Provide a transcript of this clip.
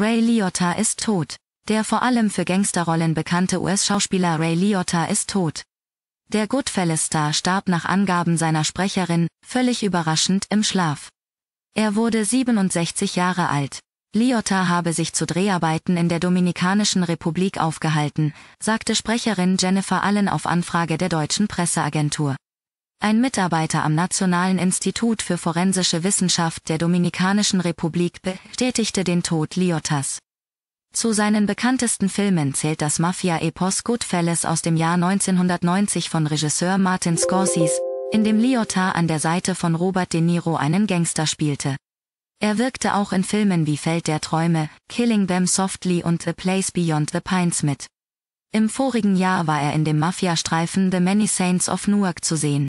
Ray Liotta ist tot. Der vor allem für Gangsterrollen bekannte US-Schauspieler Ray Liotta ist tot. Der Goodfellas-Star starb nach Angaben seiner Sprecherin, völlig überraschend, im Schlaf. Er wurde 67 Jahre alt. Liotta habe sich zu Dreharbeiten in der Dominikanischen Republik aufgehalten, sagte Sprecherin Jennifer Allen auf Anfrage der deutschen Presseagentur. Ein Mitarbeiter am Nationalen Institut für forensische Wissenschaft der Dominikanischen Republik bestätigte den Tod Liotas. Zu seinen bekanntesten Filmen zählt das Mafia-Epos Goodfellas aus dem Jahr 1990 von Regisseur Martin Scorsese, in dem Liotta an der Seite von Robert De Niro einen Gangster spielte. Er wirkte auch in Filmen wie Feld der Träume, Killing Them Softly und The Place Beyond the Pines mit. Im vorigen Jahr war er in dem Mafia-Streifen The Many Saints of Newark zu sehen.